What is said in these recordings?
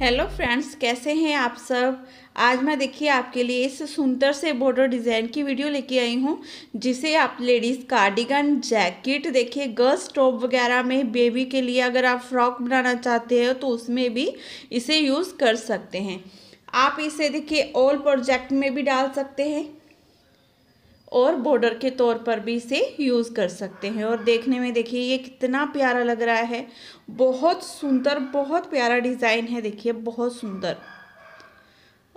hello friends कैसे हैं आप सब आज मैं देखिए आपके लिए इस सुंदर से बॉर्डर डिज़ाइन की वीडियो लेके आई हूँ जिसे आप लेडीज़ कार्डिगन जैकेट देखिए गर्ल्स टॉप वगैरह में बेबी के लिए अगर आप फ्रॉक बनाना चाहते हो तो उसमें भी इसे यूज़ कर सकते हैं आप इसे देखिए ऑल प्रोजेक्ट में भी डाल सकते हैं और बॉर्डर के तौर पर भी इसे यूज़ कर सकते हैं और देखने में देखिए ये कितना प्यारा लग रहा है बहुत सुंदर बहुत प्यारा डिज़ाइन है देखिए बहुत सुंदर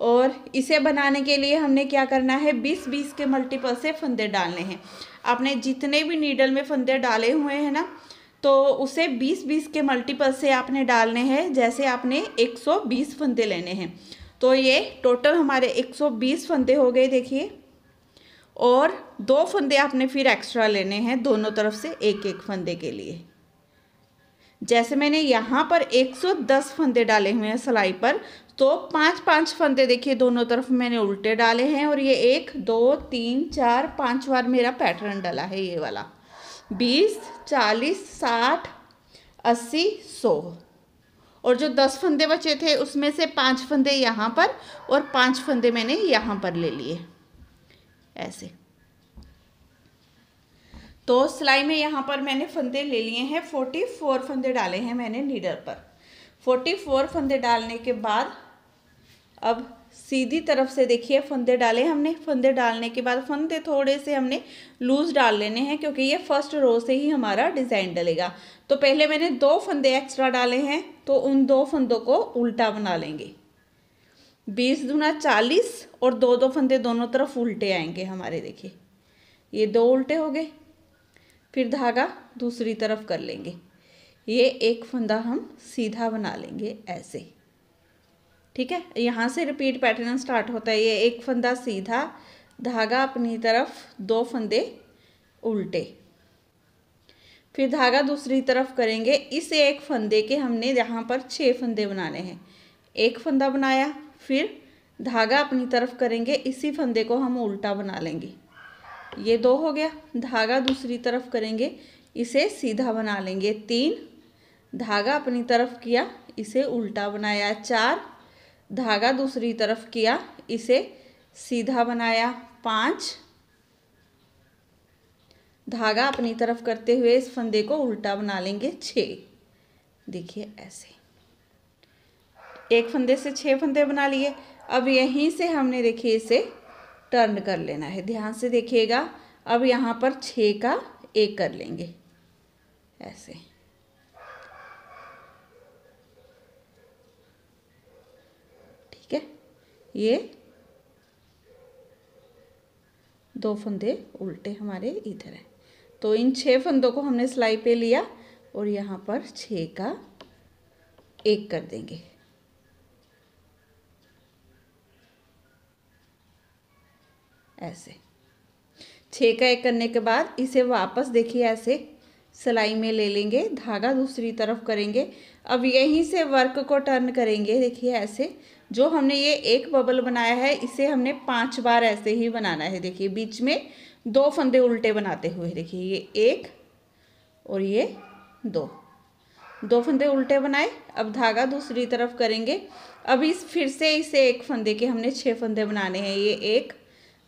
और इसे बनाने के लिए हमने क्या करना है बीस बीस के मल्टीपल से फंदे डालने हैं आपने जितने भी नीडल में फंदे डाले हुए हैं ना तो उसे 20-20 के मल्टीपल से आपने डालने हैं जैसे आपने 120 फंदे लेने हैं तो ये टोटल हमारे 120 फंदे हो गए देखिए और दो फंदे आपने फिर एक्स्ट्रा लेने हैं दोनों तरफ से एक एक फंदे के लिए जैसे मैंने यहाँ पर 110 फंदे डाले हुए हैं सिलाई पर तो पांच पांच फंदे देखिए दोनों तरफ मैंने उल्टे डाले हैं और ये एक दो तीन चार पांच बार मेरा पैटर्न डाला है ये वाला बीस चालीस साठ अस्सी सौ और जो दस फंदे बचे थे उसमें से पांच फंदे यहाँ पर और पांच फंदे मैंने यहाँ पर ले लिए ऐसे तो सिलाई में यहाँ पर मैंने फंदे ले लिए हैं फोर्टी फोर फंदे डाले हैं मैंने नीडल पर फोर्टी फोर फंदे डालने के बाद अब सीधी तरफ से देखिए फंदे डाले हमने फंदे डालने के बाद फंदे थोड़े से हमने लूज़ डाल लेने हैं क्योंकि ये फर्स्ट रो से ही हमारा डिज़ाइन डलेगा तो पहले मैंने दो फंदे एक्स्ट्रा डाले हैं तो उन दो फंदों को उल्टा बना लेंगे बीस दूना चालीस और दो दो फंदे दोनों तरफ उल्टे आएंगे हमारे देखिए ये दो उल्टे हो गए फिर धागा दूसरी तरफ कर लेंगे ये एक फंदा हम सीधा बना लेंगे ऐसे ठीक है यहाँ से रिपीट पैटर्न स्टार्ट होता है ये एक फंदा सीधा धागा अपनी तरफ दो फंदे उल्टे फिर धागा दूसरी तरफ करेंगे इस एक फंदे के हमने यहाँ पर छः फंदे बनाने हैं एक फंदा बनाया फिर धागा अपनी तरफ करेंगे इसी फंदे को हम उल्टा बना लेंगे ये दो हो गया धागा दूसरी तरफ करेंगे इसे सीधा बना लेंगे तीन धागा अपनी तरफ किया इसे उल्टा बनाया चार धागा दूसरी तरफ किया इसे सीधा बनाया पाँच धागा अपनी तरफ करते हुए इस फंदे को उल्टा बना लेंगे छः देखिए ऐसे एक फंदे से छः फंदे बना लिए अब यहीं से हमने देखिए इसे टर्न कर लेना है ध्यान से देखिएगा अब यहाँ पर छः का एक कर लेंगे ऐसे ठीक है ये दो फंदे उल्टे हमारे इधर हैं तो इन छः फंदों को हमने सिलाई पे लिया और यहाँ पर छः का एक कर देंगे ऐसे छः का एक करने के बाद इसे वापस देखिए ऐसे सिलाई में ले लेंगे धागा दूसरी तरफ करेंगे अब यहीं से वर्क को टर्न करेंगे देखिए ऐसे जो हमने ये एक बबल बनाया है इसे हमने पांच बार ऐसे ही बनाना है देखिए बीच में दो फंदे उल्टे बनाते हुए देखिए ये एक और ये दो दो फंदे उल्टे बनाए अब धागा दूसरी तरफ करेंगे अब इस फिर से इसे एक फंदे के हमने छः फंदे बनाने हैं ये एक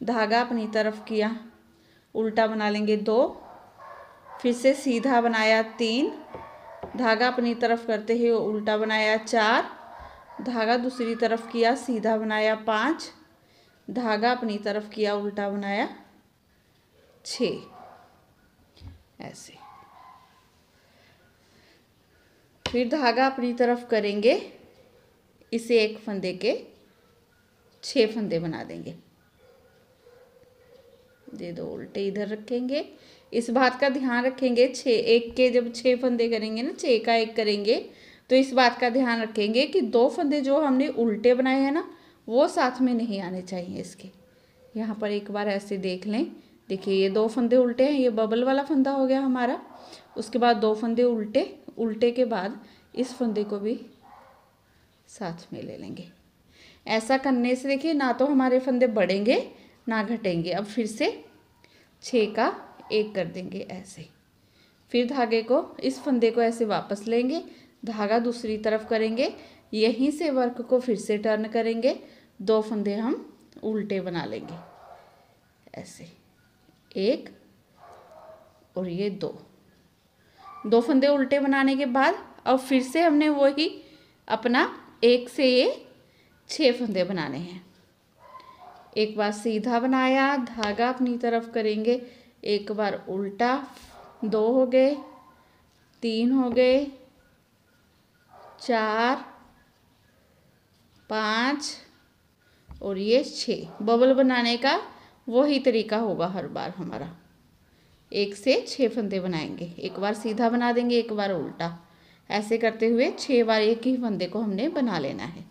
धागा अपनी तरफ किया उल्टा बना लेंगे दो फिर से सीधा बनाया तीन धागा अपनी तरफ करते हुए उल्टा बनाया चार धागा दूसरी तरफ किया सीधा बनाया पाँच धागा अपनी तरफ किया उल्टा बनाया छ ऐसे फिर धागा अपनी तरफ करेंगे इसे एक फंदे के छः फंदे बना देंगे ये दो उल्टे इधर रखेंगे इस बात का ध्यान रखेंगे छः एक के जब छः फंदे करेंगे ना छः का एक करेंगे तो इस बात का ध्यान रखेंगे कि दो फंदे जो हमने उल्टे बनाए हैं ना वो साथ में नहीं आने चाहिए इसके यहाँ पर एक बार ऐसे देख लें देखिए ये दो फंदे उल्टे हैं ये बबल वाला फंदा हो गया हमारा उसके बाद दो फंदे उल्टे उल्टे के बाद इस फंदे को भी साथ में ले लेंगे ऐसा करने से देखिए ना तो हमारे फंदे बढ़ेंगे ना घटेंगे अब फिर से छः का एक कर देंगे ऐसे फिर धागे को इस फंदे को ऐसे वापस लेंगे धागा दूसरी तरफ करेंगे यहीं से वर्क को फिर से टर्न करेंगे दो फंदे हम उल्टे बना लेंगे ऐसे एक और ये दो दो फंदे उल्टे बनाने के बाद अब फिर से हमने वही अपना एक से ये छः फंदे बनाने हैं एक बार सीधा बनाया धागा अपनी तरफ करेंगे एक बार उल्टा दो हो गए तीन हो गए चार पाँच और ये छः बबल बनाने का वही तरीका होगा हर बार हमारा एक से छः फंदे बनाएंगे एक बार सीधा बना देंगे एक बार उल्टा ऐसे करते हुए छः बार एक ही फंदे को हमने बना लेना है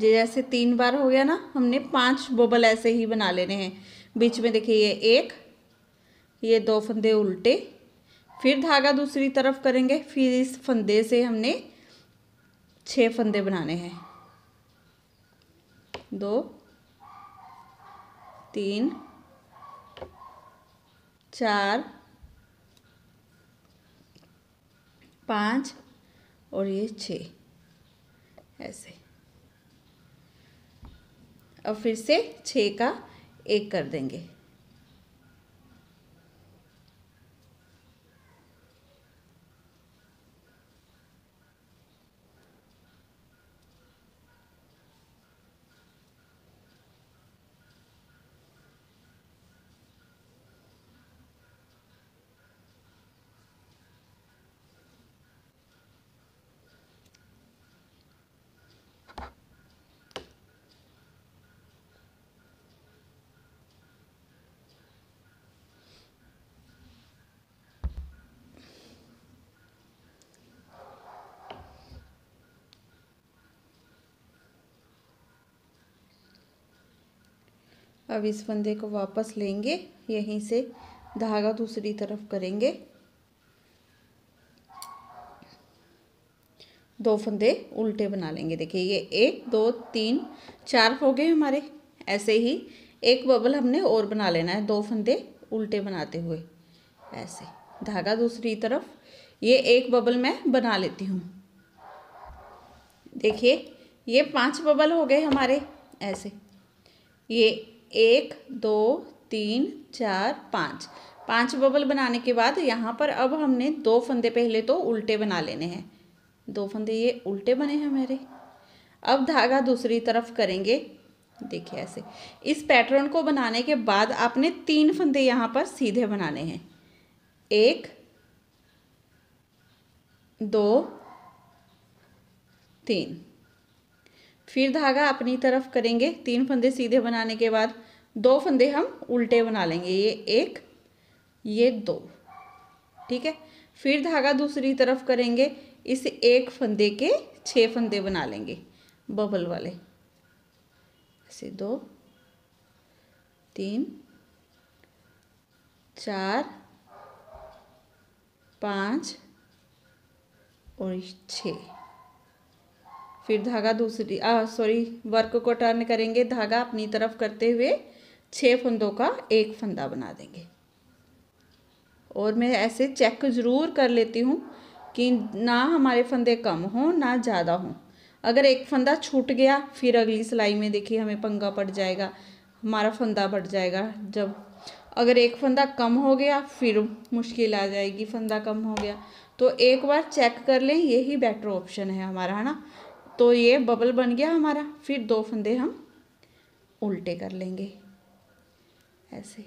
जैसे तीन बार हो गया ना हमने पांच बबल ऐसे ही बना लेने हैं बीच में देखिए ये एक ये दो फंदे उल्टे फिर धागा दूसरी तरफ करेंगे फिर इस फंदे से हमने छः फंदे बनाने हैं दो तीन चार पाँच और ये छ ऐसे और फिर से छः का एक कर देंगे अब इस फंदे को वापस लेंगे यहीं से धागा दूसरी तरफ करेंगे दो फंदे उल्टे बना लेंगे देखिए ये एक दो तीन चार हो गए हमारे ऐसे ही एक बबल हमने और बना लेना है दो फंदे उल्टे बनाते हुए ऐसे धागा दूसरी तरफ ये एक बबल मैं बना लेती हूँ देखिए ये पांच बबल हो गए हमारे ऐसे ये एक दो तीन चार पाँच पांच बबल बनाने के बाद यहाँ पर अब हमने दो फंदे पहले तो उल्टे बना लेने हैं दो फंदे ये उल्टे बने हैं मेरे अब धागा दूसरी तरफ करेंगे देखिए ऐसे इस पैटर्न को बनाने के बाद आपने तीन फंदे यहाँ पर सीधे बनाने हैं एक दो तीन फिर धागा अपनी तरफ करेंगे तीन फंदे सीधे बनाने के बाद दो फंदे हम उल्टे बना लेंगे ये एक ये दो ठीक है फिर धागा दूसरी तरफ करेंगे इस एक फंदे के छः फंदे बना लेंगे बबल वाले ऐसे दो तीन चार पाँच और छः फिर धागा दूसरी सॉरी वर्क को टर्न करेंगे धागा अपनी तरफ करते हुए छः फंदों का एक फंदा बना देंगे और मैं ऐसे चेक ज़रूर कर लेती हूँ कि ना हमारे फंदे कम हों ना ज़्यादा हों अगर एक फंदा छूट गया फिर अगली सिलाई में देखिए हमें पंगा पड़ जाएगा हमारा फंदा बढ़ जाएगा जब अगर एक फंदा कम हो गया फिर मुश्किल आ जाएगी फंदा कम हो गया तो एक बार चेक कर लें यही बेटर ऑप्शन है हमारा है ना तो ये बबल बन गया हमारा फिर दो फंदे हम उल्टे कर लेंगे ऐसे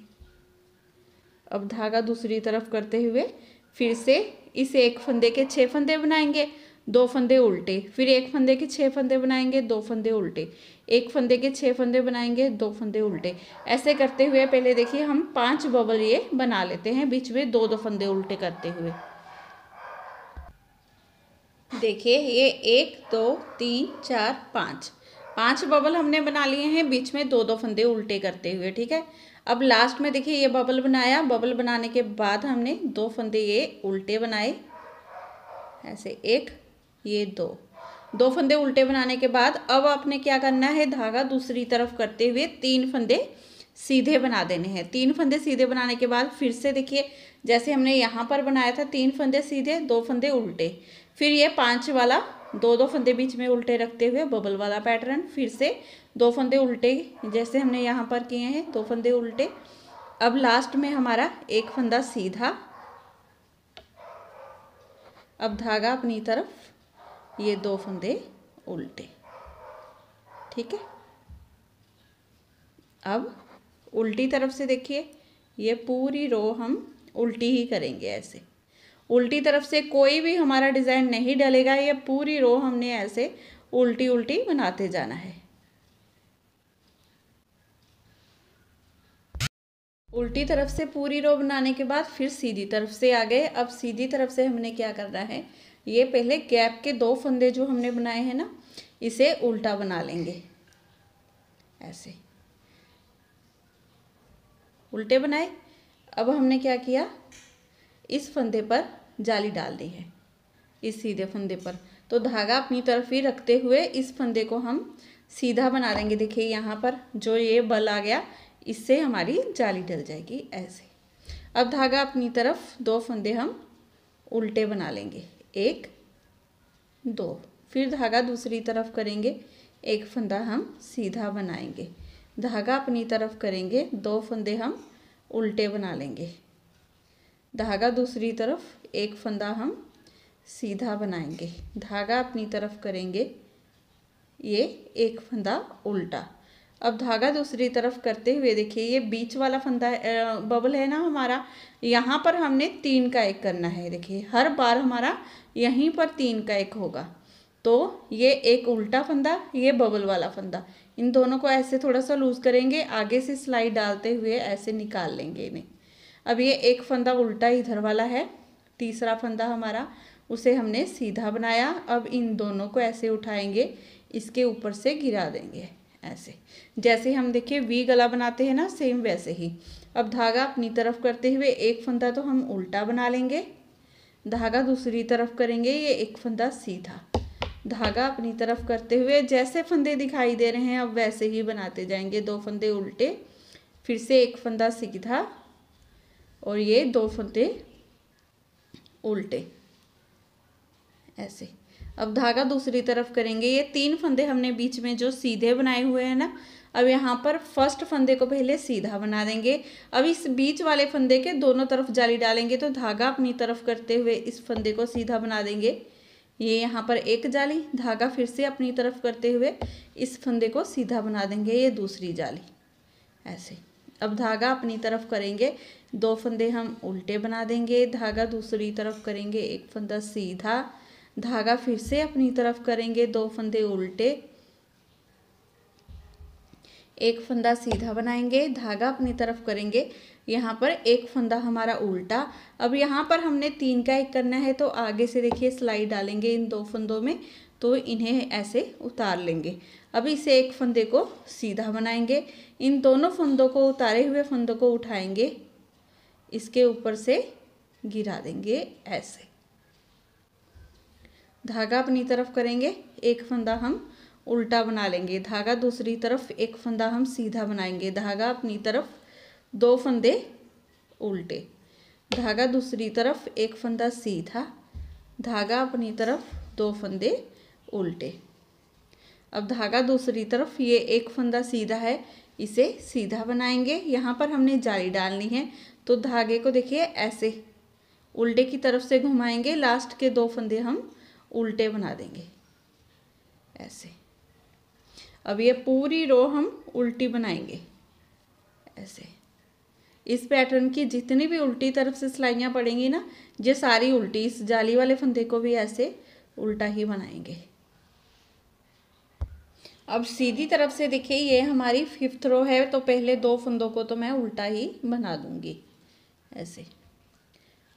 अब धागा दूसरी तरफ करते हुए फिर से इसे एक फंदे के छः फंदे बनाएंगे दो फंदे उल्टे फिर एक फंदे के छः फंदे बनाएंगे दो फंदे उल्टे एक फंदे के छः फंदे बनाएंगे दो फंदे उल्टे ऐसे करते हुए पहले देखिए हम पांच बबल ये बना लेते हैं बीच में दो दो फंदे उल्टे करते हुए देखिए ये एक दो तीन चार पाँच पांच बबल हमने बना लिए हैं बीच में दो दो फंदे उल्टे करते हुए ठीक है अब लास्ट में देखिए ये बबल बनाया बबल बनाने के बाद हमने दो फंदे ये उल्टे बनाए ऐसे एक ये दो दो फंदे उल्टे बनाने के बाद अब आपने क्या करना है धागा दूसरी तरफ करते हुए तीन फंदे सीधे बना देने हैं तीन फंदे सीधे बनाने के बाद फिर से देखिए जैसे हमने यहाँ पर बनाया था तीन फंदे सीधे दो फंदे उल्टे फिर ये पाँच वाला दो दो फंदे बीच में उल्टे रखते हुए बबल वाला पैटर्न फिर से दो फंदे उल्टे जैसे हमने यहाँ पर किए हैं दो फंदे उल्टे अब लास्ट में हमारा एक फंदा सीधा अब धागा अपनी तरफ ये दो फंदे उल्टे ठीक है अब उल्टी तरफ से देखिए ये पूरी रो हम उल्टी ही करेंगे ऐसे उल्टी तरफ से कोई भी हमारा डिज़ाइन नहीं डलेगा ये पूरी रो हमने ऐसे उल्टी उल्टी बनाते जाना है उल्टी तरफ से पूरी रो बनाने के बाद फिर सीधी तरफ से आ गए अब सीधी तरफ से हमने क्या करना है ये पहले गैप के दो फंदे जो हमने बनाए हैं ना इसे उल्टा बना लेंगे ऐसे उल्टे बनाए अब हमने क्या किया इस फंदे पर जाली डाल दी है इस सीधे फंदे पर तो धागा अपनी तरफ ही रखते हुए इस फंदे को हम सीधा बना देंगे देखिए यहाँ पर जो ये बल आ गया इससे हमारी जाली डल जाएगी ऐसे अब धागा अपनी तरफ दो फंदे हम उल्टे बना लेंगे एक दो फिर धागा दूसरी तरफ करेंगे एक फंदा हम सीधा बनाएंगे धागा अपनी तरफ करेंगे दो फंदे हम उल्टे बना लेंगे धागा दूसरी तरफ एक फंदा हम सीधा बनाएंगे धागा अपनी तरफ करेंगे ये एक फंदा उल्टा अब धागा दूसरी तरफ करते हुए देखिए ये बीच वाला फंदा बबल है ना हमारा यहाँ पर हमने तीन का एक करना है देखिए हर बार हमारा यहीं पर तीन का एक होगा तो ये एक उल्टा फंदा ये बबल वाला फंदा इन दोनों को ऐसे थोड़ा सा लूज़ करेंगे आगे से सिलाई डालते हुए ऐसे निकाल लेंगे इन्हें अब ये एक फंदा उल्टा इधर वाला है तीसरा फंदा हमारा उसे हमने सीधा बनाया अब इन दोनों को ऐसे उठाएंगे इसके ऊपर से गिरा देंगे ऐसे जैसे हम देखिए वी गला बनाते हैं ना सेम वैसे ही अब धागा अपनी तरफ करते हुए एक फंदा तो हम उल्टा बना लेंगे धागा दूसरी तरफ करेंगे ये एक फंदा सीधा धागा अपनी तरफ करते हुए जैसे फंदे दिखाई दे रहे हैं अब वैसे ही बनाते जाएंगे दो फंदे उल्टे फिर से एक फंदा सीधा और ये दो फंदे उल्टे ऐसे अब धागा दूसरी तरफ करेंगे ये तीन फंदे हमने बीच में जो सीधे बनाए हुए हैं ना अब यहाँ पर फर्स्ट फंदे को पहले सीधा बना देंगे अब इस बीच वाले फंदे के दोनों तरफ जाली डालेंगे तो धागा अपनी तरफ करते हुए इस फंदे को सीधा बना देंगे ये यहाँ पर एक जाली धागा फिर से अपनी तरफ करते हुए इस फंदे को सीधा बना देंगे ये दूसरी जाली ऐसे अब धागा अपनी तरफ करेंगे दो फंदे हम उल्टे बना देंगे धागा दूसरी तरफ करेंगे एक फंदा सीधा धागा फिर से अपनी तरफ करेंगे दो फंदे उल्टे एक फंदा सीधा बनाएंगे धागा अपनी तरफ करेंगे यहाँ पर एक फंदा हमारा उल्टा अब यहाँ पर हमने तीन का एक करना है तो आगे से देखिए सिलाई डालेंगे इन दो फंदों में तो इन्हें ऐसे उतार लेंगे अभी इसे एक फंदे को सीधा बनाएंगे इन दोनों फंदों को उतारे हुए फंदों को उठाएंगे इसके ऊपर से गिरा देंगे ऐसे धागा अपनी तरफ करेंगे एक फंदा हम उल्टा बना लेंगे धागा दूसरी तरफ एक फंदा हम सीधा बनाएंगे धागा अपनी तरफ दो फंदे उल्टे धागा दूसरी तरफ एक फंदा सीधा धागा अपनी तरफ दो फंदे उल्टे अब धागा दूसरी तरफ ये एक फंदा सीधा है इसे सीधा बनाएंगे यहाँ पर हमने जाली डालनी है तो धागे को देखिए ऐसे उल्टे की तरफ से घुमाएंगे लास्ट के दो फंदे हम उल्टे बना देंगे ऐसे अब ये पूरी रो हम उल्टी बनाएंगे ऐसे इस पैटर्न की जितनी भी उल्टी तरफ से सिलाइयाँ पड़ेंगी ना ये सारी उल्टी इस जाली वाले फंदे को भी ऐसे उल्टा ही बनाएंगे अब सीधी तरफ से देखिए ये हमारी फिफ्थ रो है तो पहले दो फंदों को तो मैं उल्टा ही बना दूंगी ऐसे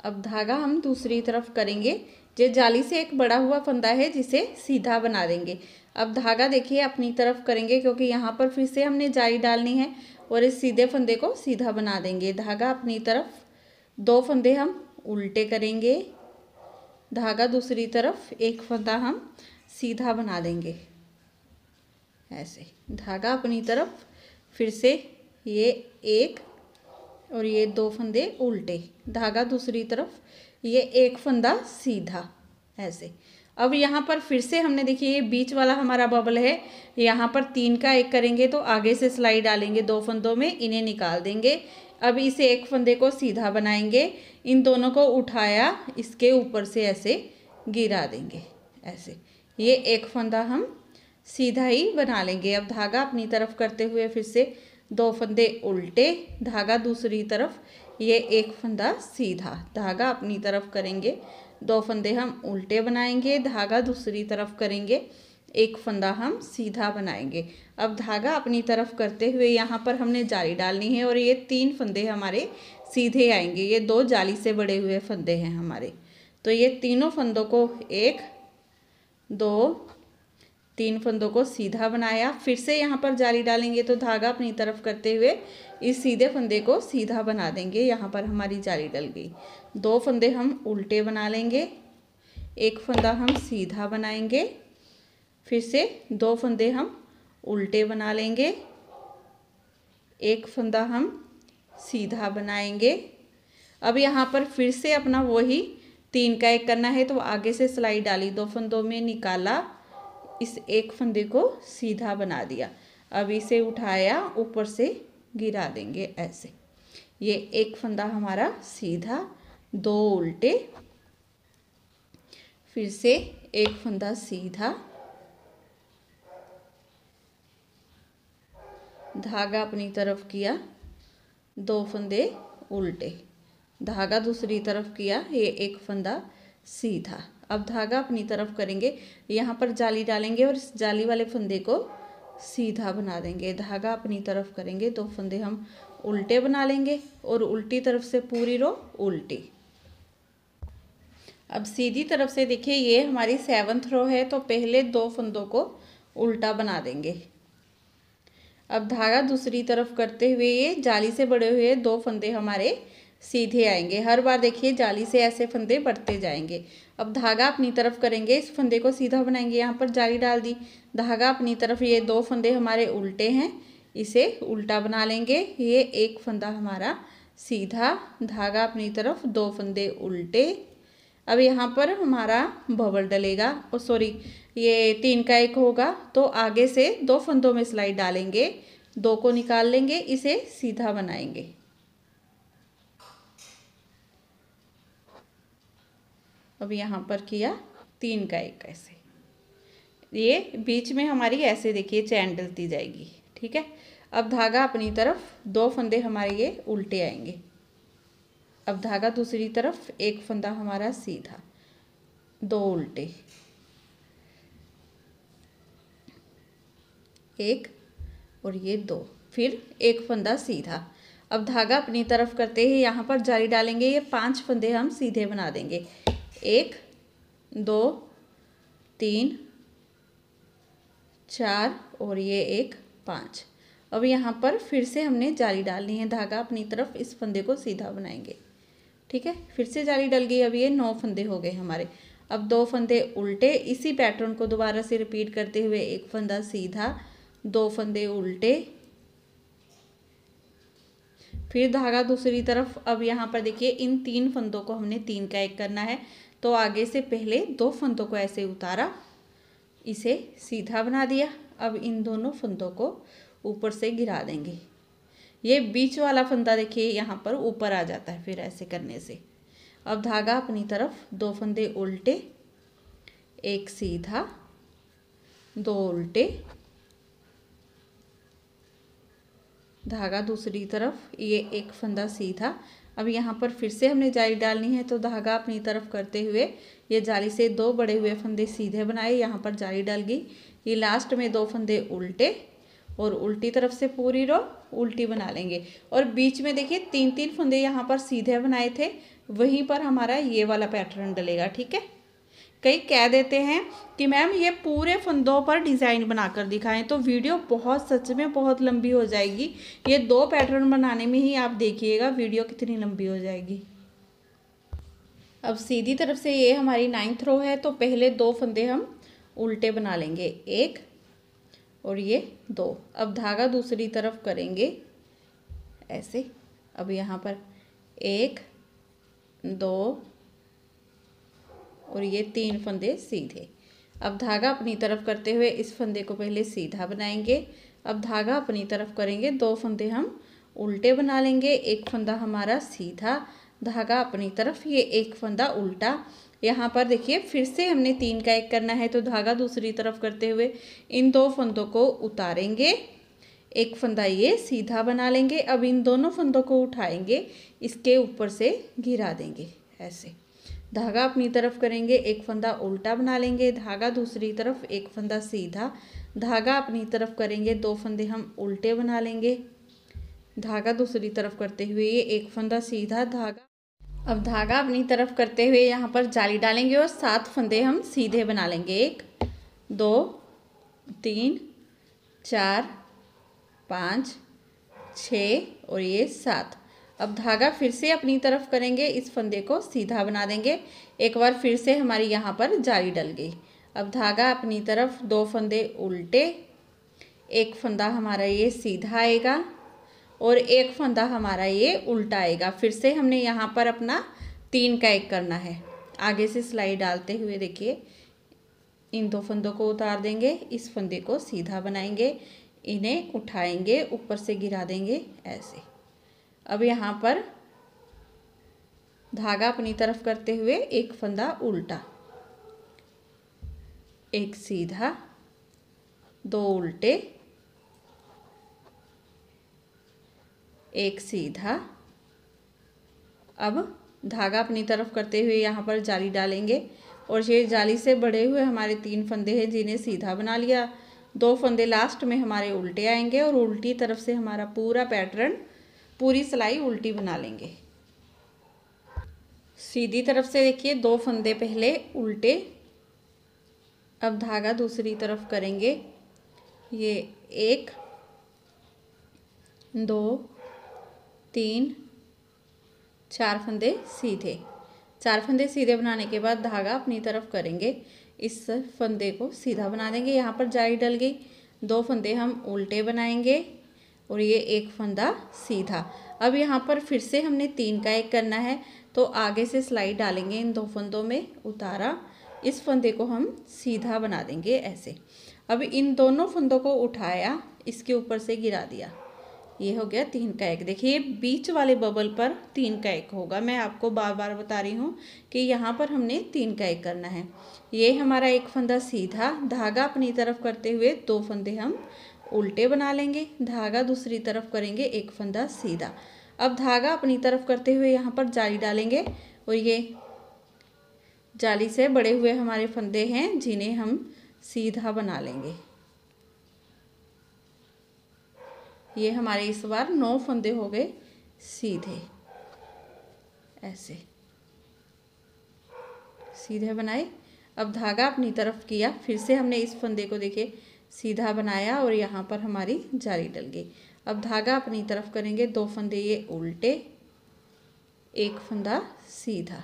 अब धागा हम दूसरी तरफ करेंगे ये जाली से एक बड़ा हुआ फंदा है जिसे सीधा बना देंगे अब धागा देखिए अपनी तरफ करेंगे क्योंकि यहाँ पर फिर से हमने जाली डालनी है और इस सीधे फंदे को सीधा बना देंगे धागा अपनी तरफ दो फंदे हम उल्टे करेंगे धागा दूसरी तरफ एक फंदा हम सीधा बना देंगे ऐसे धागा अपनी तरफ फिर से ये एक और ये दो फंदे उल्टे धागा दूसरी तरफ ये एक फंदा सीधा ऐसे अब यहाँ पर फिर से हमने देखिए ये बीच वाला हमारा बबल है यहाँ पर तीन का एक करेंगे तो आगे से सिलाई डालेंगे दो फंदों में इन्हें निकाल देंगे अब इस एक फंदे को सीधा बनाएंगे इन दोनों को उठाया इसके ऊपर से ऐसे गिरा देंगे ऐसे ये एक फंदा हम सीधा ही बना लेंगे अब धागा अपनी तरफ करते हुए फिर से दो फंदे उल्टे धागा दूसरी तरफ ये एक फंदा सीधा धागा अपनी तरफ करेंगे दो फंदे हम उल्टे बनाएंगे धागा दूसरी तरफ करेंगे एक फंदा हम सीधा बनाएंगे अब धागा अपनी तरफ करते हुए यहाँ पर हमने जाली डालनी है और ये तीन फंदे हमारे सीधे आएंगे ये दो जाली से बड़े हुए फंदे हैं हमारे तो ये तीनों फंदों को एक दो तीन फंदों को सीधा बनाया फिर से यहाँ पर जाली डालेंगे तो धागा अपनी तरफ करते हुए इस सीधे फंदे को सीधा बना देंगे यहाँ पर हमारी जाली डल गई दो फंदे हम उल्टे बना लेंगे एक फंदा हम सीधा बनाएंगे फिर से दो फंदे हम उल्टे बना लेंगे एक फंदा हम सीधा बनाएंगे अब यहाँ पर फिर से अपना वही तीन का एक करना है तो आगे से सिलाई डाली दो फंदों में निकाला इस एक फंदे को सीधा बना दिया अब इसे उठाया ऊपर से गिरा देंगे ऐसे ये एक फंदा हमारा सीधा दो उल्टे फिर से एक फंदा सीधा धागा अपनी तरफ किया दो फंदे उल्टे धागा दूसरी तरफ किया ये एक फंदा सीधा अब धागा अपनी तरफ करेंगे यहाँ पर जाली डालेंगे और इस जाली वाले फंदे को सीधा बना देंगे धागा अपनी तरफ करेंगे तो फंदे हम उल्टे बना लेंगे और उल्टी तरफ से पूरी रो उल्टी अब सीधी तरफ से देखिए ये हमारी सेवन्थ रो है तो पहले दो फंदों को उल्टा बना देंगे अब धागा दूसरी तरफ करते हुए ये जाली से बड़े हुए दो फंदे हमारे सीधे आएंगे हर बार देखिए जाली से ऐसे फंदे बढ़ते जाएंगे अब धागा अपनी तरफ करेंगे इस फंदे को सीधा बनाएंगे यहाँ पर जाली डाल दी धागा अपनी तरफ ये दो फंदे हमारे उल्टे हैं इसे उल्टा बना लेंगे ये एक फंदा हमारा सीधा धागा अपनी तरफ दो फंदे उल्टे अब यहाँ पर हमारा बबल डलेगा और सॉरी ये तीन का एक होगा तो आगे से दो फंदों में सिलाई डालेंगे दो को निकाल लेंगे इसे सीधा बनाएंगे अब यहाँ पर किया तीन का एक ऐसे ये बीच में हमारी ऐसे देखिए चैन डलती जाएगी ठीक है अब धागा अपनी तरफ दो फंदे हमारे ये उल्टे आएंगे अब धागा दूसरी तरफ एक फंदा हमारा सीधा दो उल्टे एक और ये दो फिर एक फंदा सीधा अब धागा अपनी तरफ करते ही यहाँ पर जारी डालेंगे ये पांच फंदे हम सीधे बना देंगे एक दो तीन चार और ये एक पाँच अब यहाँ पर फिर से हमने जाली डालनी है धागा अपनी तरफ इस फंदे को सीधा बनाएंगे ठीक है फिर से जाली डल गई अब ये नौ फंदे हो गए हमारे अब दो फंदे उल्टे इसी पैटर्न को दोबारा से रिपीट करते हुए एक फंदा सीधा दो फंदे उल्टे फिर धागा दूसरी तरफ अब यहाँ पर देखिए इन तीन फंदों को हमने तीन का एक करना है तो आगे से पहले दो फंदों को ऐसे उतारा इसे सीधा बना दिया अब इन दोनों फंदों को ऊपर से गिरा देंगे ये बीच वाला फंदा देखिए यहाँ पर ऊपर आ जाता है फिर ऐसे करने से अब धागा अपनी तरफ दो फंदे उल्टे एक सीधा दो उल्टे धागा दूसरी तरफ ये एक फंदा सीधा अब यहाँ पर फिर से हमने जाली डालनी है तो धागा अपनी तरफ करते हुए ये जाली से दो बड़े हुए फंदे सीधे बनाए यहाँ पर जाली डाल गई ये लास्ट में दो फंदे उल्टे और उल्टी तरफ से पूरी रो उल्टी बना लेंगे और बीच में देखिए तीन तीन फंदे यहाँ पर सीधे बनाए थे वहीं पर हमारा ये वाला पैटर्न डलेगा ठीक है कई कह देते हैं कि मैम ये पूरे फंदों पर डिज़ाइन बनाकर दिखाएं तो वीडियो बहुत सच में बहुत लंबी हो जाएगी ये दो पैटर्न बनाने में ही आप देखिएगा वीडियो कितनी लंबी हो जाएगी अब सीधी तरफ से ये हमारी नाइन्थ रो है तो पहले दो फंदे हम उल्टे बना लेंगे एक और ये दो अब धागा दूसरी तरफ करेंगे ऐसे अब यहाँ पर एक दो और ये तीन फंदे सीधे अब धागा अपनी तरफ करते हुए इस फंदे को पहले सीधा बनाएंगे अब धागा अपनी तरफ करेंगे दो फंदे हम उल्टे बना लेंगे एक फंदा हमारा सीधा धागा अपनी तरफ ये एक फंदा उल्टा यहाँ पर देखिए फिर से हमने तीन का एक करना है तो धागा दूसरी तरफ करते हुए इन दो फंदों को उतारेंगे एक फंदा ये सीधा बना लेंगे अब इन दोनों फंदों को उठाएंगे इसके ऊपर से घिरा देंगे ऐसे धागा अपनी तरफ करेंगे एक फंदा उल्टा बना लेंगे धागा दूसरी तरफ एक फंदा सीधा धागा अपनी तरफ करेंगे दो फंदे हम उल्टे बना लेंगे धागा दूसरी तरफ करते हुए ये एक फंदा सीधा धागा अब धागा अपनी तरफ करते हुए यहाँ पर जाली डालेंगे और सात फंदे हम सीधे बना लेंगे एक दो तीन चार पाँच छ और ये सात अब धागा फिर से अपनी तरफ करेंगे इस फंदे को सीधा बना देंगे एक बार फिर से हमारी यहाँ पर जाली डल गई अब धागा अपनी तरफ दो फंदे उल्टे एक फंदा हमारा ये सीधा आएगा और एक फंदा हमारा ये उल्टा आएगा फिर से हमने यहाँ पर अपना तीन का एक करना है आगे से सिलाई डालते हुए देखिए इन दो फंदों को उतार देंगे इस फंदे को सीधा बनाएंगे इन्हें उठाएंगे ऊपर से गिरा देंगे ऐसे अब यहाँ पर धागा अपनी तरफ करते हुए एक फंदा उल्टा एक सीधा दो उल्टे एक सीधा अब धागा अपनी तरफ करते हुए यहाँ पर जाली डालेंगे और ये जाली से बढ़े हुए हमारे तीन फंदे हैं जिन्हें सीधा बना लिया दो फंदे लास्ट में हमारे उल्टे आएंगे और उल्टी तरफ से हमारा पूरा पैटर्न पूरी सिलाई उल्टी बना लेंगे सीधी तरफ से देखिए दो फंदे पहले उल्टे अब धागा दूसरी तरफ करेंगे ये एक दो तीन चार फंदे सीधे चार फंदे सीधे बनाने के बाद धागा अपनी तरफ करेंगे इस फंदे को सीधा बना देंगे यहाँ पर जाली डल गई दो फंदे हम उल्टे बनाएंगे और ये एक फंदा सीधा अब यहाँ पर फिर से हमने तीन का एक करना है तो आगे से सिलाई डालेंगे इन दो फंदों में उतारा इस फंदे को हम सीधा बना देंगे ऐसे अब इन दोनों फंदों को उठाया इसके ऊपर से गिरा दिया ये हो गया तीन का एक देखिए बीच वाले बबल पर तीन का एक होगा मैं आपको बार बार बता रही हूँ कि यहाँ पर हमने तीन का एक करना है ये हमारा एक फंदा सीधा धागा अपनी तरफ करते हुए दो फंदे हम उल्टे बना लेंगे धागा दूसरी तरफ करेंगे एक फंदा सीधा अब धागा अपनी तरफ करते हुए यहाँ पर जाली डालेंगे और ये जाली से बड़े हुए हमारे फंदे हैं जिन्हें हम सीधा बना लेंगे ये हमारे इस बार नौ फंदे हो गए सीधे ऐसे सीधे बनाए अब धागा अपनी तरफ किया फिर से हमने इस फंदे को देखे सीधा बनाया और यहाँ पर हमारी जाली डल गई अब धागा अपनी तरफ करेंगे दो फंदे ये उल्टे एक फंदा सीधा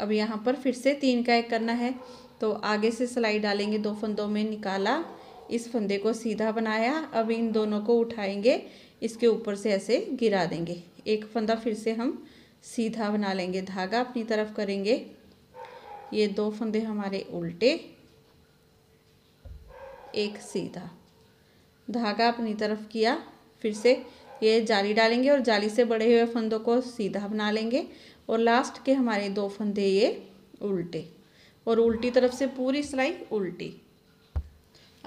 अब यहाँ पर फिर से तीन का एक करना है तो आगे से सिलाई डालेंगे दो फंदों में निकाला इस फंदे को सीधा बनाया अब इन दोनों को उठाएंगे इसके ऊपर से ऐसे गिरा देंगे एक फंदा फिर से हम सीधा बना लेंगे धागा अपनी तरफ करेंगे ये दो फंदे हमारे उल्टे एक सीधा धागा अपनी तरफ किया फिर से ये जाली डालेंगे और जाली से बढ़े हुए फंदों को सीधा बना लेंगे और लास्ट के हमारे दो फंदे ये उल्टे और उल्टी तरफ से पूरी सिलाई उल्टी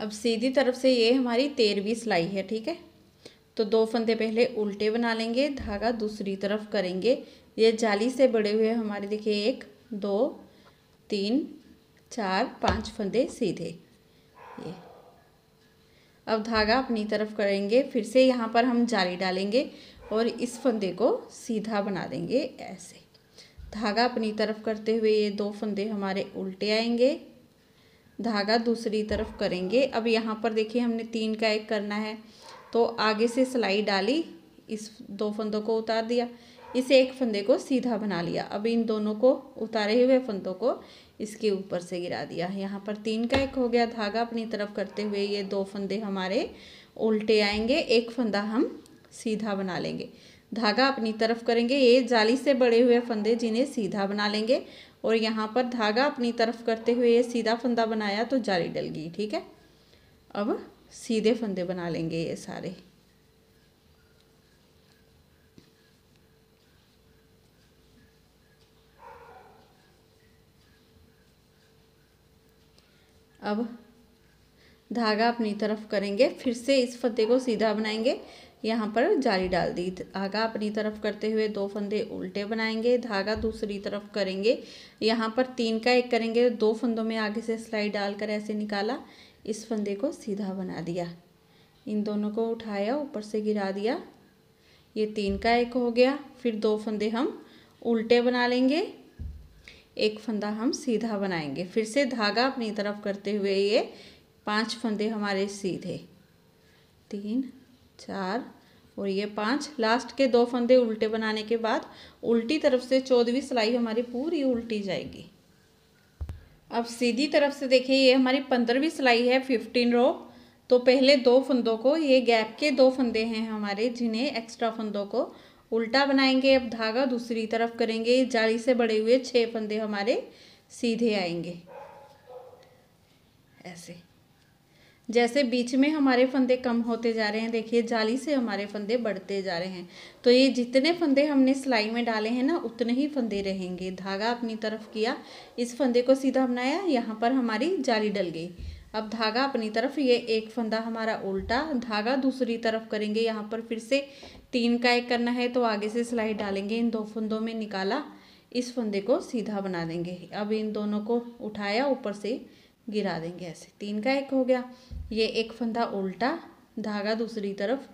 अब सीधी तरफ से ये हमारी तेरहवीं सिलाई है ठीक है तो दो फंदे पहले उल्टे बना लेंगे धागा दूसरी तरफ करेंगे ये जाली से बड़े हुए हमारे देखिए एक दो तीन चार पांच फंदे सीधे ये अब धागा अपनी तरफ करेंगे फिर से यहाँ पर हम जाली डालेंगे और इस फंदे को सीधा बना देंगे ऐसे धागा अपनी तरफ करते हुए ये दो फंदे हमारे उल्टे आएंगे धागा दूसरी तरफ करेंगे अब यहाँ पर देखिए हमने तीन का एक करना है तो आगे से सिलाई डाली इस दो फंदों को उतार दिया इसे एक फंदे को सीधा बना लिया अब इन दोनों को उतारे हुए फंदों को इसके ऊपर से गिरा दिया यहाँ पर तीन का एक हो गया धागा अपनी तरफ करते हुए ये दो फंदे हमारे उल्टे आएंगे एक फंदा हम सीधा बना लेंगे धागा अपनी तरफ करेंगे ये जाली से बड़े हुए फंदे जिन्हें सीधा बना लेंगे और यहाँ पर धागा अपनी तरफ करते हुए ये सीधा फंदा बनाया तो जाली डल गई ठीक है अब सीधे फंदे बना लेंगे ये सारे अब धागा अपनी तरफ करेंगे फिर से इस फंदे को सीधा बनाएंगे यहाँ पर जाली डाल दी धागा अपनी तरफ करते हुए दो फंदे उल्टे बनाएंगे धागा दूसरी तरफ करेंगे यहाँ पर तीन का एक करेंगे दो फंदों में आगे से सिलाई डालकर ऐसे निकाला इस फंदे को सीधा बना दिया इन दोनों को उठाया ऊपर से गिरा दिया ये तीन का एक हो गया फिर दो फंदे हम उल्टे बना लेंगे एक फंदा हम सीधा बनाएंगे फिर से धागा अपनी तरफ करते हुए ये पांच फंदे हमारे सीधे तीन चार और ये पांच लास्ट के दो फंदे उल्टे बनाने के बाद उल्टी तरफ से चौदहवीं सिलाई हमारी पूरी उल्टी जाएगी अब सीधी तरफ से देखिए ये हमारी पंद्रहवीं सिलाई है फिफ्टीन रो तो पहले दो फंदों को ये गैप के दो फंदे हैं हमारे जिन्हें एक्स्ट्रा फंदों को उल्टा बनाएंगे अब धागा दूसरी तरफ करेंगे जाली से बड़े हुए छः फंदे हमारे सीधे आएंगे ऐसे जैसे बीच में हमारे फंदे कम होते जा रहे हैं देखिए जाली से हमारे फंदे बढ़ते जा रहे हैं तो ये जितने फंदे हमने सिलाई में डाले हैं ना उतने ही फंदे रहेंगे धागा अपनी तरफ किया इस फंदे को सीधा बनाया यहाँ पर हमारी जाली डल गई अब धागा अपनी तरफ ये एक फंदा हमारा उल्टा धागा दूसरी तरफ करेंगे यहाँ पर फिर से तीन का एक करना है तो आगे से सिलाई डालेंगे इन दो फंदों में निकाला इस फंदे को सीधा बना देंगे अब इन दोनों को उठाया ऊपर से गिरा देंगे ऐसे तीन का एक हो गया ये एक फंदा उल्टा धागा दूसरी तरफ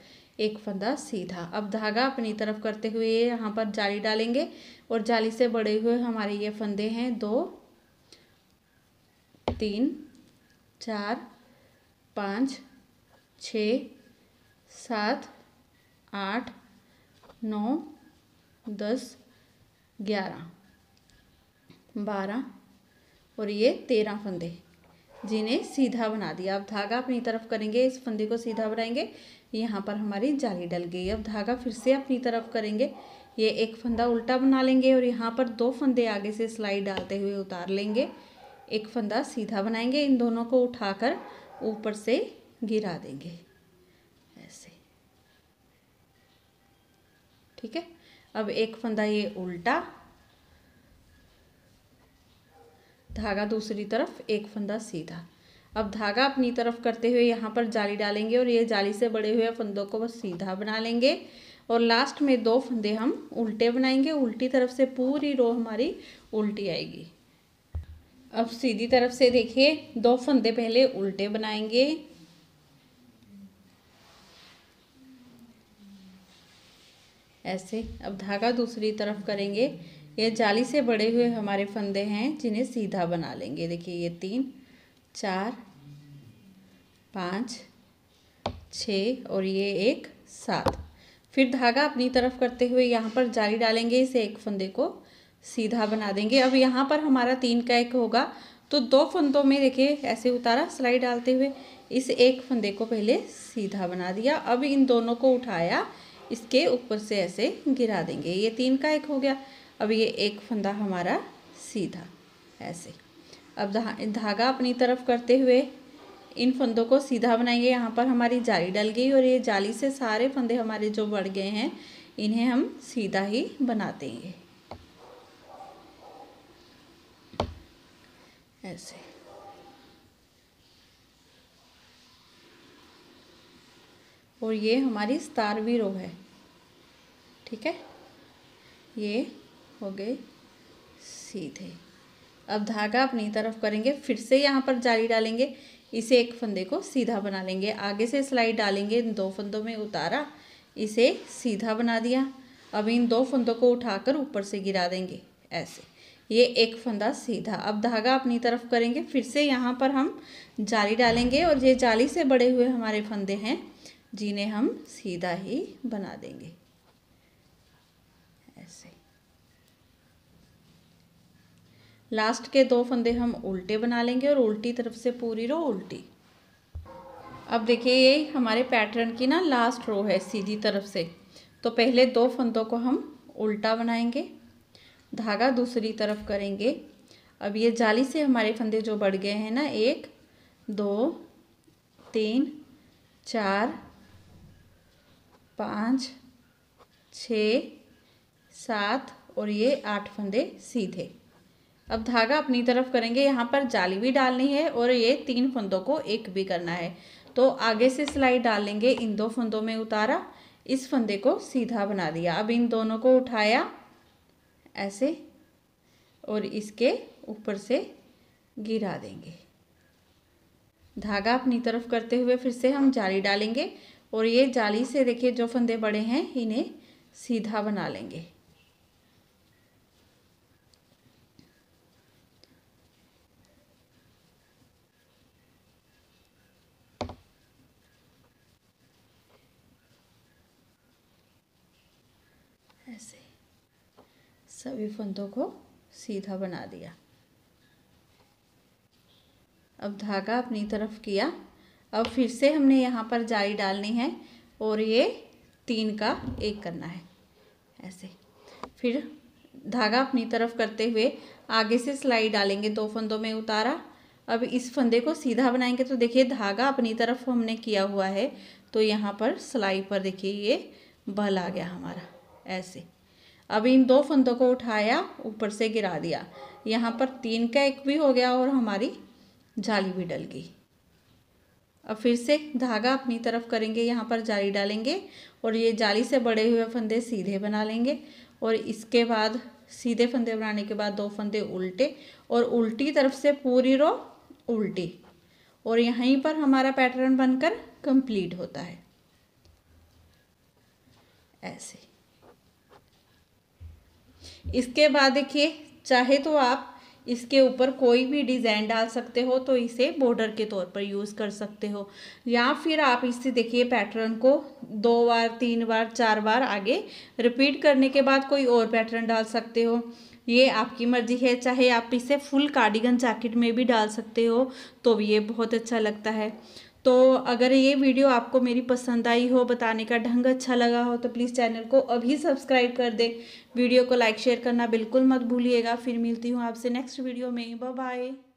एक फंदा सीधा अब धागा अपनी तरफ करते हुए यहाँ पर जाली डालेंगे और जाली से बड़े हुए हमारे ये फंदे हैं दो तीन चार पाँच छ सात आठ नौ दस ग्यारह बारह और ये तेरह फंदे जिन्हें सीधा बना दिया अब धागा अपनी तरफ करेंगे इस फंदे को सीधा बनाएंगे यहाँ पर हमारी जाली डल गई अब धागा फिर से अपनी तरफ करेंगे ये एक फंदा उल्टा बना लेंगे और यहाँ पर दो फंदे आगे से सिलाई डालते हुए उतार लेंगे एक फंदा सीधा बनाएंगे इन दोनों को उठाकर ऊपर से गिरा देंगे ऐसे ठीक है अब एक फंदा ये उल्टा धागा दूसरी तरफ एक फंदा सीधा अब धागा अपनी तरफ करते हुए यहाँ पर जाली डालेंगे और ये जाली से बड़े हुए फंदों को बस सीधा बना लेंगे और लास्ट में दो फंदे हम उल्टे बनाएंगे उल्टी तरफ से पूरी रो हमारी उल्टी आएगी अब सीधी तरफ से देखिए दो फंदे पहले उल्टे बनाएंगे ऐसे अब धागा दूसरी तरफ करेंगे ये जाली से बड़े हुए हमारे फंदे हैं जिन्हें सीधा बना लेंगे देखिए ये तीन चार पाँच छ और ये एक सात फिर धागा अपनी तरफ करते हुए यहाँ पर जाली डालेंगे इसे एक फंदे को सीधा बना देंगे अब यहाँ पर हमारा तीन का एक होगा तो दो फंदों में देखिए ऐसे उतारा सिलाई डालते हुए इस एक फंदे को पहले सीधा बना दिया अब इन दोनों को उठाया इसके ऊपर से ऐसे गिरा देंगे ये तीन का एक हो गया अब ये एक फंदा हमारा सीधा ऐसे अब धा, धागा अपनी तरफ करते हुए इन फंदों को सीधा बनाएंगे यहाँ पर हमारी जाली डल गई और ये जाली से सारे फंदे हमारे जो बढ़ गए हैं इन्हें हम सीधा ही बनाते हैं ऐसे और ये हमारी सतारवी रो है ठीक है ये हो गए सीधे अब धागा अपनी तरफ करेंगे फिर से यहाँ पर जाली डालेंगे इसे एक फंदे को सीधा बना लेंगे आगे से सिलाई डालेंगे इन दो फंदों में उतारा इसे सीधा बना दिया अब इन दो फंदों को उठाकर ऊपर से गिरा देंगे ऐसे ये एक फंदा सीधा अब धागा अपनी तरफ करेंगे फिर से यहाँ पर हम जाली डालेंगे और ये जाली से बड़े हुए हमारे फंदे हैं जिन्हें हम सीधा ही बना देंगे ऐसे लास्ट के दो फंदे हम उल्टे बना लेंगे और उल्टी तरफ से पूरी रो उल्टी अब देखिए ये हमारे पैटर्न की ना लास्ट रो है सीधी तरफ से तो पहले दो फंदों को हम उल्टा बनाएंगे धागा दूसरी तरफ करेंगे अब ये जाली से हमारे फंदे जो बढ़ गए हैं ना एक दो तीन चार पाँच छ सात और ये आठ फंदे सीधे अब धागा अपनी तरफ करेंगे यहाँ पर जाली भी डालनी है और ये तीन फंदों को एक भी करना है तो आगे से सिलाई डालेंगे इन दो फंदों में उतारा इस फंदे को सीधा बना दिया अब इन दोनों को उठाया ऐसे और इसके ऊपर से गिरा देंगे धागा अपनी तरफ करते हुए फिर से हम जाली डालेंगे और ये जाली से देखिए जो फंदे बड़े हैं इन्हें सीधा बना लेंगे सभी फंदों को सीधा बना दिया अब धागा अपनी तरफ किया अब फिर से हमने यहाँ पर जाली डालनी है और ये तीन का एक करना है ऐसे फिर धागा अपनी तरफ करते हुए आगे से सिलाई डालेंगे दो फंदों में उतारा अब इस फंदे को सीधा बनाएंगे तो देखिए धागा अपनी तरफ हमने किया हुआ है तो यहाँ पर सिलाई पर देखिए ये बल आ गया हमारा ऐसे अब इन दो फंदों को उठाया ऊपर से गिरा दिया यहाँ पर तीन का एक भी हो गया और हमारी जाली भी डल गई अब फिर से धागा अपनी तरफ करेंगे यहाँ पर जाली डालेंगे और ये जाली से बड़े हुए फंदे सीधे बना लेंगे और इसके बाद सीधे फंदे बनाने के बाद दो फंदे उल्टे और उल्टी तरफ से पूरी रो उल्टी और यहीं पर हमारा पैटर्न बनकर कंप्लीट होता है ऐसे इसके बाद देखिए चाहे तो आप इसके ऊपर कोई भी डिज़ाइन डाल सकते हो तो इसे बॉर्डर के तौर पर यूज़ कर सकते हो या फिर आप इसे देखिए पैटर्न को दो बार तीन बार चार बार आगे रिपीट करने के बाद कोई और पैटर्न डाल सकते हो ये आपकी मर्जी है चाहे आप इसे फुल कार्डिगन जैकेट में भी डाल सकते हो तो भी ये बहुत अच्छा लगता है तो अगर ये वीडियो आपको मेरी पसंद आई हो बताने का ढंग अच्छा लगा हो तो प्लीज़ चैनल को अभी सब्सक्राइब कर दे वीडियो को लाइक शेयर करना बिल्कुल मत भूलिएगा फिर मिलती हूँ आपसे नेक्स्ट वीडियो में बाय